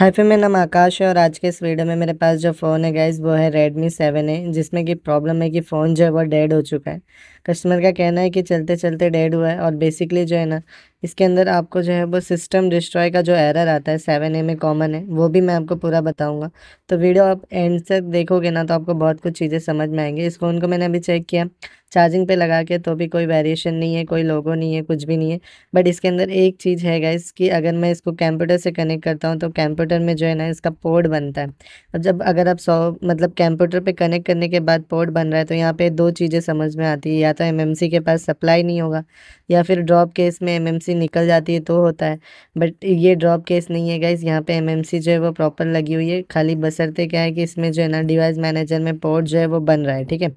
high फिर मेरा नाम आकाश है और आज के इस वीडियो में मेरे पास जो फ़ोन है गैस वो है रेडमी सेवन है जिसमें कि प्रॉब्लम है कि फ़ोन जो है वो डेड हो चुका है कस्टमर का कहना है कि चलते चलते डेड हुआ है और बेसिकली जो है ना इसके अंदर आपको जो है वो सिस्टम डिस्ट्रॉय का जो एरर आता है सेवन ए में कॉमन है वो भी मैं आपको पूरा बताऊंगा तो वीडियो आप एंड तक देखोगे ना तो आपको बहुत कुछ चीज़ें समझ में आएंगी इस फ़ोन को मैंने अभी चेक किया चार्जिंग पे लगा के तो भी कोई वेरिएशन नहीं है कोई लोगो नहीं है कुछ भी नहीं है बट इसके अंदर एक चीज़ है गाइस कि अगर मैं इसको कंप्यूटर से कनेक्ट करता हूँ तो कंप्यूटर में जो है ना इसका पोर्ट बनता है अब तो जब अगर आप सौ मतलब कंप्यूटर पे कनेक्ट करने के बाद पोर्ट बन रहा है तो यहाँ पे दो चीज़ें समझ में आती है या तो एम के पास सप्लाई नहीं होगा या फिर ड्रॉप केस में एम एमएमसी निकल जाती है तो होता है बट ये ड्रॉप केस नहीं है गाइस यहाँ पे एमएमसी जो है वो प्रॉपर लगी हुई है खाली बसरते क्या है कि इसमें जो है ना डिवाइस मैनेजर में पोर्ट जो है वो बन रहा है ठीक है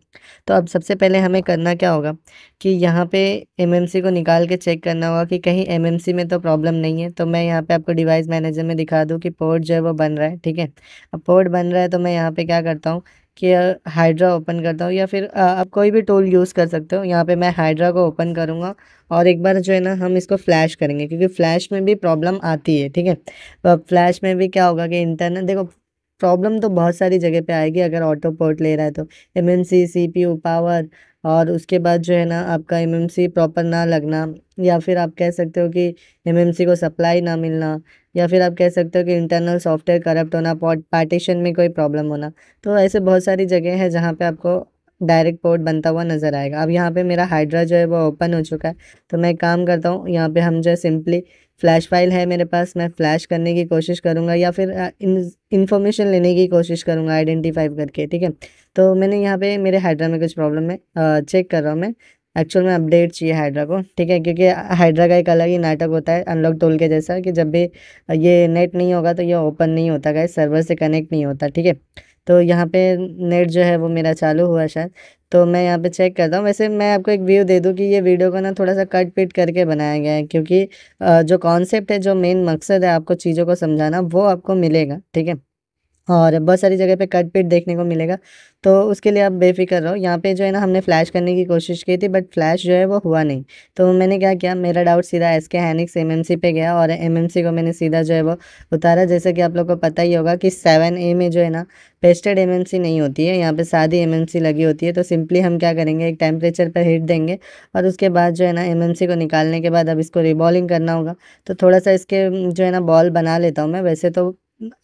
तो अब सबसे पहले हमें करना क्या होगा कि यहाँ पे एमएमसी को निकाल के चेक करना होगा कि कहीं एमएमसी में तो प्रॉब्लम नहीं है तो मैं यहाँ पे आपको डिवाइस मैनेजर में दिखा दूँ कि पोर्ट जो है वो बन रहा है ठीक है अब पोर्ट बन रहा है तो मैं यहाँ पे क्या करता हूँ कि हाइड्रा ओपन करता हूँ या फिर आप कोई भी टूल यूज़ कर सकते हो यहाँ पे मैं हाइड्रा को ओपन करूँगा और एक बार जो है ना हम इसको फ्लैश करेंगे क्योंकि फ्लैश में भी प्रॉब्लम आती है ठीक है तो फ्लैश में भी क्या होगा कि इंटरनेट देखो प्रॉब्लम तो बहुत सारी जगह पे आएगी अगर ऑटो पोर्ट ले रहा है तो M M C C P power और उसके बाद जो है ना आपका एम एम सी प्रॉपर ना लगना या फिर आप कह सकते हो कि एम एम सी को सप्लाई ना मिलना या फिर आप कह सकते हो कि इंटरनल सॉफ्टवेयर करप्ट होना पार्टीशन में कोई प्रॉब्लम होना तो ऐसे बहुत सारी जगह है जहाँ पे आपको डायरेक्ट पोर्ट बनता हुआ नज़र आएगा अब यहाँ पे मेरा हाइड्रा जो है वो ओपन हो चुका है तो मैं काम करता हूँ यहाँ पे हम जो है सिंपली फ्लैश फाइल है मेरे पास मैं फ्लैश करने की कोशिश करूँगा या फिर इन्फॉर्मेशन लेने की कोशिश करूँगा आइडेंटिफाई करके ठीक है तो मैंने यहाँ पे मेरे हाइड्रा में कुछ प्रॉब्लम है चेक कर रहा हूँ मैं एक्चुअल में अपडेट चाहिए हाइड्रा को ठीक है क्योंकि हाइड्रा का एक अलग ही नाटक होता है अनलॉक टोल के जैसा कि जब भी ये नेट नहीं होगा तो ये ओपन नहीं होता गाइस सर्वर से कनेक्ट नहीं होता ठीक है तो यहाँ पे नेट जो है वो मेरा चालू हुआ शायद तो मैं यहाँ पे चेक करता हूँ वैसे मैं आपको एक व्यू दे दूँ कि ये वीडियो को ना थोड़ा सा कट पिट करके बनाया गया है क्योंकि जो कॉन्सेप्ट है जो मेन मकसद है आपको चीज़ों को समझाना वो आपको मिलेगा ठीक है और बहुत सारी जगह पे कट पिट देखने को मिलेगा तो उसके लिए आप बेफिक्र रहो यहाँ पे जो है ना हमने फ्लैश करने की कोशिश की थी बट फ्लैश जो है वो हुआ नहीं तो मैंने क्या किया मेरा डाउट सीधा एस के हैनिक्स एम पे गया और एम को मैंने सीधा जो है वो उतारा जैसे कि आप लोग को पता ही होगा कि सेवन ए में जो है ना पेस्टेड एम नहीं होती है यहाँ पर सादी एम लगी होती है तो सिंपली हम क्या करेंगे एक टेम्परेचर पर हीट देंगे और उसके बाद जो है ना एम को निकालने के बाद अब इसको रिबॉलिंग करना होगा तो थोड़ा सा इसके जो है ना बॉल बना लेता हूँ मैं वैसे तो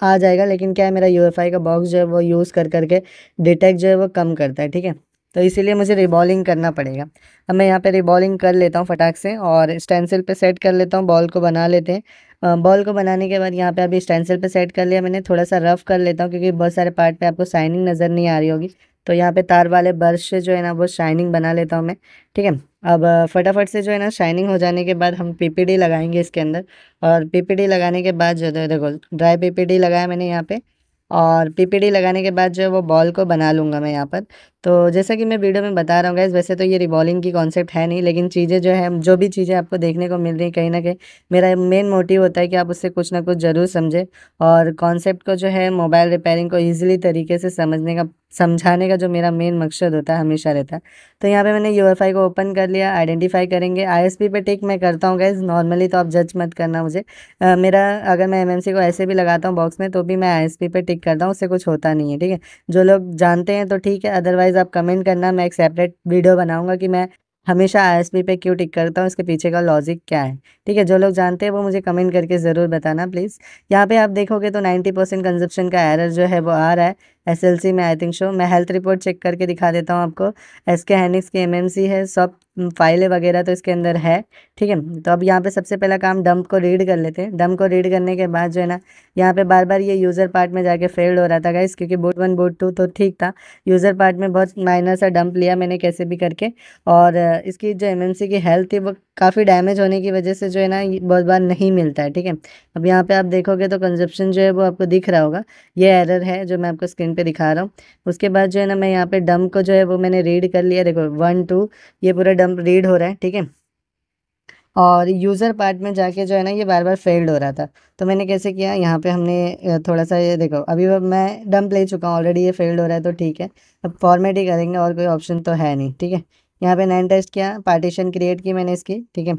आ जाएगा लेकिन क्या है मेरा यू का बॉक्स जो है वो यूज़ कर करके डिटेक्ट जो है वो कम करता है ठीक है तो इसीलिए मुझे रिबॉलिंग करना पड़ेगा अब मैं यहाँ पे रिबॉलिंग कर लेता हूँ फटाक से और स्टेंसिल पे सेट कर लेता हूँ बॉल को बना लेते हैं बॉल को बनाने के बाद यहाँ पे अभी स्टेंसिल पे सेट कर लिया मैंने थोड़ा सा रफ़ कर लेता हूँ क्योंकि बहुत सारे पार्ट पे आपको शाइनिंग नज़र नहीं आ रही होगी तो यहाँ पर तार वाले ब्रश से जो है ना वो शाइनिंग बना लेता हूँ मैं ठीक है अब फटाफट से जो है ना शाइनिंग हो जाने के बाद हम पीपीडी लगाएंगे इसके अंदर और पीपीडी लगाने के बाद जो है देखो ड्राई पीपीडी लगाया मैंने यहाँ पे और पीपीडी लगाने के बाद जो है वो बॉल को बना लूँगा मैं यहाँ पर तो जैसा कि मैं वीडियो में बता रहा हूँ गैस वैसे तो ये रिवॉल्विंग की कॉन्सेप्ट है नहीं लेकिन चीज़ें जो है जो भी चीज़ें आपको देखने को मिल रही हैं कहीं ना कहीं मेरा मेन मोटिव होता है कि आप उससे कुछ ना कुछ ज़रूर समझें और कॉन्सेप्ट को जो है मोबाइल रिपेयरिंग को ईजिली तरीके से समझने का समझाने का जो मेरा मेन मकसद होता है हमेशा रहता है तो यहाँ पे मैंने यू को ओपन कर लिया आइडेंटिफाई करेंगे आईएसपी पे टिक मैं करता हूँ गैस नॉर्मली तो आप जज मत करना मुझे आ, मेरा अगर मैं एमएमसी को ऐसे भी लगाता हूँ बॉक्स में तो भी मैं आईएसपी पे टिक करता हूँ उससे कुछ होता नहीं है ठीक है जो लोग जानते हैं तो ठीक है अदरवाइज गाइज आप कमेंट करना मैं एक सेपरेट वीडियो बनाऊंगा कि मैं हमेशा आई पे क्यों टिक करता हूँ इसके पीछे का लॉजिक क्या है ठीक है जो लोग जानते हैं वो मुझे कमेंट करके ज़रूर बताना प्लीज़ यहाँ पे आप देखोगे तो 90 परसेंट कंजप्शन का एरर जो है वो आ रहा है एसएलसी में आई थिंक शो मैं हेल्थ रिपोर्ट चेक करके दिखा देता हूँ आपको एस के हैनिक्स की एमएमसी है सब फाइलें वगैरह तो इसके अंदर है ठीक है तो अब यहाँ पे सबसे पहला काम डम्प को रीड कर लेते हैं डम्प को रीड करने के बाद जो है ना यहाँ पे बार बार ये यूज़र पार्ट में जाके फेल्ड हो रहा था गाइस क्योंकि बोट वन बोट टू तो ठीक था यूज़र पार्ट में बहुत माइनर सा डंप लिया मैंने कैसे भी करके और इसकी जो एम की हेल्थ थी वो काफ़ी डैमेज होने की वजह से जो है ना बहुत बार नहीं मिलता है ठीक है अब यहाँ पर आप देखोगे तो कंजप्शन जो है वो आपको दिख रहा होगा ये एरर है जो मैं आपको स्क्रीन पर दिखा रहा हूँ उसके बाद जो है ना मैं यहाँ पर डम को जो है वो मैंने रीड कर लिया देखो वन टू ये पूरा हम रीड हो रहा है ठीक है और यूज़र पार्ट में जाके जो है ना ये बार बार फेल्ड हो रहा था तो मैंने कैसे किया यहाँ पे हमने थोड़ा सा ये देखो अभी मैं डम्प ले चुका हूँ ऑलरेडी ये फेल्ड हो रहा है तो ठीक है अब फॉर्मेट ही करेंगे और कोई ऑप्शन तो है नहीं ठीक है यहाँ पे नैन टेस्ट किया पार्टीशन क्रिएट की मैंने इसकी ठीक है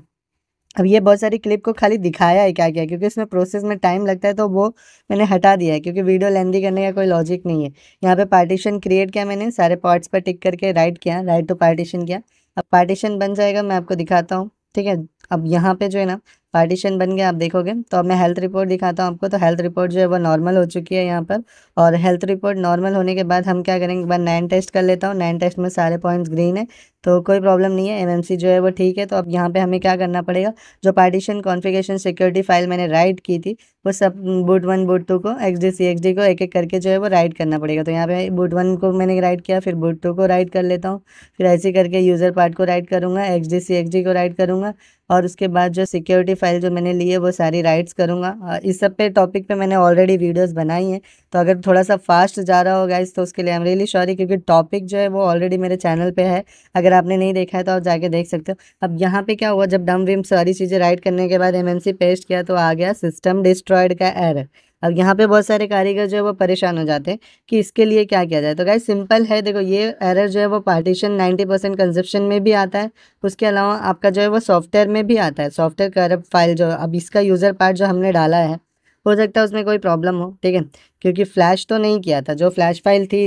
अब ये बहुत सारी क्लिप को खाली दिखाया है क्या क्या क्योंकि इसमें प्रोसेस में टाइम लगता है तो वो मैंने हटा दिया है क्योंकि वीडियो लेंदी करने का कोई लॉजिक नहीं है यहाँ पे पार्टीशन क्रिएट किया मैंने सारे पार्ट्स पर टिक करके राइट किया राइट टू पार्टीशन किया अब पार्टीशन बन जाएगा मैं आपको दिखाता हूँ ठीक है अब यहाँ पे जो है ना पार्टीशन बन गया आप देखोगे तो अब मैं हेल्थ रिपोर्ट दिखाता हूँ आपको तो हेल्थ रिपोर्ट जो है वो नॉर्मल हो चुकी है यहाँ पर और हेल्थ रिपोर्ट नॉर्मल होने के बाद हम क्या करेंगे बार नाइन टेस्ट कर लेता हूँ नाइन टेस्ट में सारे पॉइंट्स ग्रीन है तो कोई प्रॉब्लम नहीं है एमएमसी जो है वो ठीक है तो अब यहाँ पे हमें क्या करना पड़ेगा जो पार्टीशन कॉन्फ़िगरेशन सिक्योरिटी फाइल मैंने राइट की थी वो सब बूट वन बूट टू को X D C X D को एक एक करके जो है वो राइट करना पड़ेगा तो यहाँ पे बूट वन को मैंने राइट किया फिर बूट टू को राइट कर लेता हूँ फिर ऐसे करके यूज़र पार्ट को राइट करूँगा X D C X D को राइट करूँगा और उसके बाद जो सिक्योरिटी फाइल जो मैंने ली है वो सारी राइट्स करूँगा इस सब पे टॉपिक पे मैंने ऑलरेडी वीडियोस बनाई हैं तो अगर थोड़ा सा फास्ट जा रहा होगा इस तो उसके लिए आई एम रियली सॉरी क्योंकि टॉपिक जो है वो ऑलरेडी मेरे चैनल पर है अगर आपने नहीं देखा है तो आप जाके देख सकते हो अब यहाँ पर क्या हुआ जब डम विम सारी चीज़ें राइट करने के बाद एम पेस्ट किया तो आ गया सिस्टम डिस्ट्रॉयड का एरर अब यहाँ पे बहुत सारे कारीगर जो है वो परेशान हो जाते हैं कि इसके लिए क्या किया जाए तो गाय सिंपल है देखो ये एरर जो है वो पार्टीशन नाइन्टी परसेंट कंजप्शन में भी आता है उसके अलावा आपका जो है वो सॉफ्टवेयर में भी आता है सॉफ्टवेयर करप्ट फाइल जो अब इसका यूज़र पार्ट जो हमने डाला है हो सकता है उसमें कोई प्रॉब्लम हो ठीक है क्योंकि फ्लैश तो नहीं किया था जो फ्लैश फाइल थी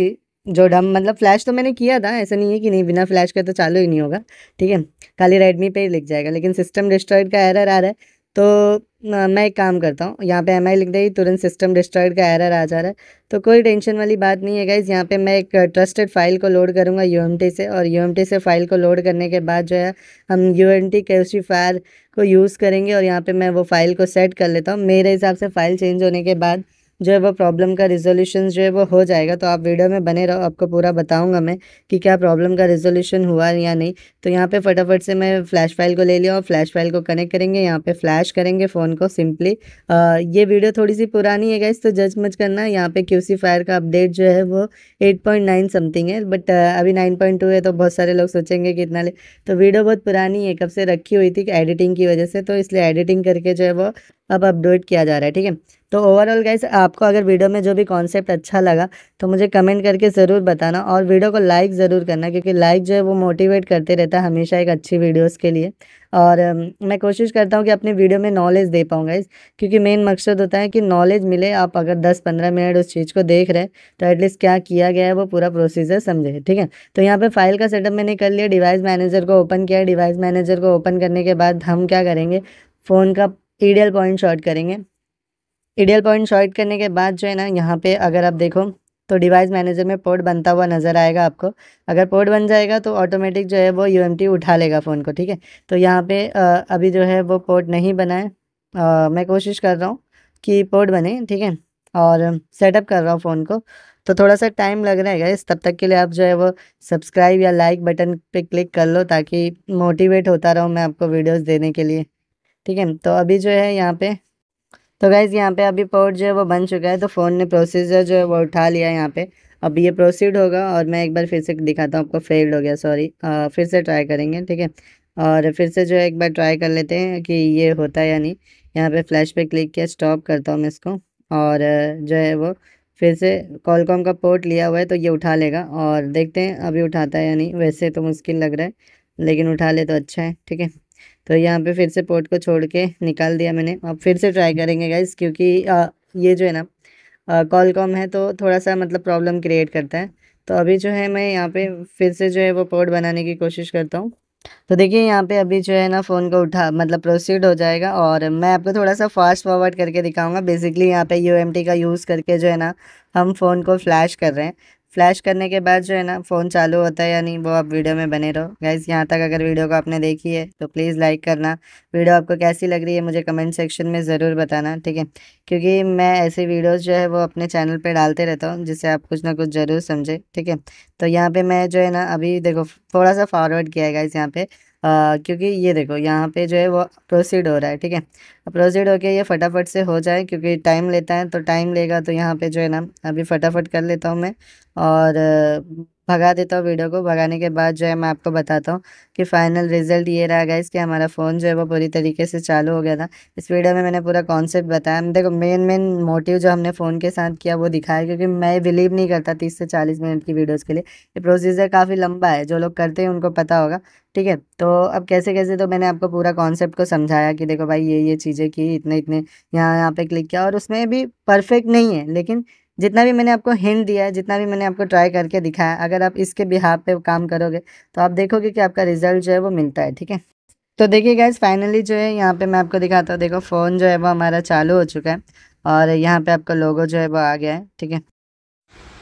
जो डम मतलब फ्लैश तो मैंने किया था ऐसा नहीं है कि नहीं बिना फ्लैश के तो चालू ही नहीं होगा ठीक है खाली रेडमी पे ही लिख जाएगा लेकिन सिस्टम डिस्ट्रॉयड का एरर आ रहा है तो मैं एक काम करता हूँ यहाँ पे एम आई लिख देगी तुरंत सिस्टम डिस्ट्रॉयड का एरर आ जा रहा है तो कोई टेंशन वाली बात नहीं है गाइज़ यहाँ पे मैं एक ट्रस्टेड फाइल को लोड करूँगा यू से और यू से फाइल को लोड करने के बाद जो है हम यू एम टी को यूज़ करेंगे और यहाँ पर मैं वो फ़ाइल को सेट कर लेता हूँ मेरे हिसाब से फ़ाइल चेंज होने के बाद जो है वो प्रॉब्लम का रिजोल्यूशन जो है वो हो जाएगा तो आप वीडियो में बने रहो आपको पूरा बताऊँगा मैं कि क्या प्रॉब्लम का रिजोल्यूशन हुआ या नहीं तो यहाँ पे फटाफट से मैं फ्लैश फाइल को ले लिया और फ्लैश फाइल को कनेक्ट करेंगे यहाँ पर फ्लैश करेंगे फ़ोन को सिंपली ये वीडियो थोड़ी सी पुरानी है इस तो जज मच करना यहाँ पे क्यू फायर का अपडेट जो है वो एट समथिंग है बट अभी नाइन है तो बहुत सारे लोग सोचेंगे कि इतना ले तो वीडियो बहुत पुरानी है कब से रखी हुई थी एडिटिंग की वजह से तो इसलिए एडिटिंग करके जो है वो अब अपडेट किया जा रहा है ठीक है तो ओवरऑल गाइस आपको अगर वीडियो में जो भी कॉन्सेप्ट अच्छा लगा तो मुझे कमेंट करके ज़रूर बताना और वीडियो को लाइक ज़रूर करना क्योंकि लाइक जो है वो मोटिवेट करते रहता है हमेशा एक अच्छी वीडियोस के लिए और मैं कोशिश करता हूँ कि अपने वीडियो में नॉलेज दे पाऊँ गाइस क्योंकि मेन मकसद होता है कि नॉलेज मिले आप अगर दस पंद्रह मिनट उस चीज़ को देख रहे तो एटलीस्ट क्या किया गया है वो पूरा प्रोसीजर समझे ठीक है तो यहाँ पर फाइल का सेटअप मैंने कर लिया डिवाइस मैनेजर को ओपन किया डिवाइस मैनेजर को ओपन करने के बाद हम क्या करेंगे फ़ोन का ईडियल पॉइंट शॉर्ट करेंगे ईडियल पॉइंट शॉर्ट करने के बाद जो है ना यहाँ पे अगर आप देखो तो डिवाइस मैनेजर में पोर्ट बनता हुआ नज़र आएगा आपको अगर पोर्ट बन जाएगा तो ऑटोमेटिक जो है वो यू उठा लेगा फ़ोन को ठीक है तो यहाँ पर अभी जो है वो पोर्ट नहीं बना है मैं कोशिश कर रहा हूँ कि पोर्ट बने ठीक है और सेटअप कर रहा हूँ फ़ोन को तो थोड़ा सा टाइम लग रहा है इस तब तक के लिए आप जो है वो सब्सक्राइब या लाइक बटन पे क्लिक कर लो ताकि मोटिवेट होता रहूँ मैं आपको वीडियोस देने के लिए ठीक है तो अभी जो है यहाँ पे तो गाइज़ यहाँ पे अभी पोर्ट जो है वो बन चुका है तो फ़ोन ने प्रोसीजर जो है वो उठा लिया है यहाँ पे अब ये प्रोसीड होगा और मैं एक बार फिर से दिखाता हूँ आपको फेल्ड हो गया सॉरी फिर से ट्राई करेंगे ठीक है और फिर से जो है एक बार ट्राई कर लेते हैं कि ये होता है या नहीं यहाँ पे फ्लैश पे क्लिक किया स्टॉप करता हूँ मैं इसको और जो है वो फिर से कॉलकॉम का पोर्ट लिया हुआ है तो ये उठा लेगा और देखते हैं अभी उठाता है या नहीं वैसे तो मुश्किल लग रहा है लेकिन उठा ले तो अच्छा है ठीक है तो यहाँ पे फिर से पोर्ट को छोड़ के निकाल दिया मैंने अब फिर से ट्राई करेंगे गाइज क्योंकि आ, ये जो है ना कॉल कॉम है तो थोड़ा सा मतलब प्रॉब्लम क्रिएट करता है तो अभी जो है मैं यहाँ पे फिर से जो है वो पोर्ट बनाने की कोशिश करता हूँ तो देखिए यहाँ पे अभी जो है ना फ़ोन को उठा मतलब प्रोसीड हो जाएगा और मैं आपको थोड़ा सा फास्ट फॉरवर्ड करके दिखाऊंगा बेसिकली यहाँ पे यू का यूज़ करके जो है ना हम फ़ोन को फ्लैश कर रहे हैं फ्लैश करने के बाद जो है ना फ़ोन चालू होता है या नहीं वो आप वीडियो में बने रहो गाइज यहाँ तक अगर वीडियो को आपने देखी है तो प्लीज़ लाइक करना वीडियो आपको कैसी लग रही है मुझे कमेंट सेक्शन में ज़रूर बताना ठीक है क्योंकि मैं ऐसी वीडियोज़ जो है वो अपने चैनल पर डालते रहता हूँ जिससे आप कुछ ना कुछ ज़रूर समझे ठीक है तो यहाँ पर मैं जो है ना अभी देखो थोड़ा सा फॉरवर्ड किया है गाइज यहाँ पर आ, क्योंकि ये देखो यहाँ पे जो है वो प्रोसीड हो रहा है ठीक है प्रोसीड होके ये फटाफट से हो जाए क्योंकि टाइम लेता है तो टाइम लेगा तो यहाँ पे जो है ना अभी फटाफट कर लेता हूँ मैं और भगा देता हूँ वीडियो को भगाने के बाद जो है मैं आपको बताता हूँ कि फ़ाइनल रिजल्ट ये रहा गया कि हमारा फ़ोन जो है वो पूरी तरीके से चालू हो गया था इस वीडियो में मैंने पूरा कॉन्सेप्ट बताया देखो मेन मेन मोटिव जो हमने फ़ोन के साथ किया वो दिखाया क्योंकि मैं बिलीव नहीं करता तीस से चालीस मिनट की वीडियोज़ के लिए ये प्रोसीजर काफ़ी लंबा है जो लोग करते हैं उनको पता होगा ठीक है तो अब कैसे कैसे तो मैंने आपको पूरा कॉन्सेप्ट को समझाया कि देखो भाई ये ये चीज़ें की इतने इतने यहाँ यहाँ पर क्लिक किया और उसमें भी परफेक्ट नहीं है लेकिन जितना भी मैंने आपको हिंट दिया है जितना भी मैंने आपको ट्राई करके दिखाया अगर आप इसके बिहार पे काम करोगे तो आप देखोगे कि आपका रिजल्ट जो है वो मिलता है ठीक है तो देखिए गाइज फाइनली जो है यहाँ पे मैं आपको दिखाता हूँ देखो फ़ोन जो है वो हमारा चालू हो चुका है और यहाँ पे आपका लोगो जो है वो आ गया है ठीक है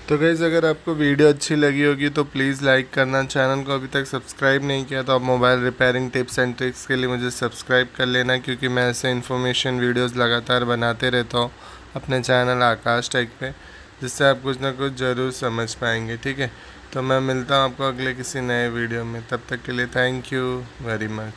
तो गाइज़ अगर आपको वीडियो अच्छी लगी होगी तो प्लीज़ लाइक करना चैनल को अभी तक सब्सक्राइब नहीं किया तो आप mobile repairing tips and tricks के लिए मुझे सब्सक्राइब कर लेना क्योंकि मैं ऐसे इन्फॉर्मेशन वीडियोज़ लगातार बनाते रहता हूँ अपने चैनल आकाश टेक पे जिससे आप कुछ ना कुछ ज़रूर समझ पाएंगे ठीक है तो मैं मिलता हूँ आपको अगले किसी नए वीडियो में तब तक के लिए थैंक यू वेरी मच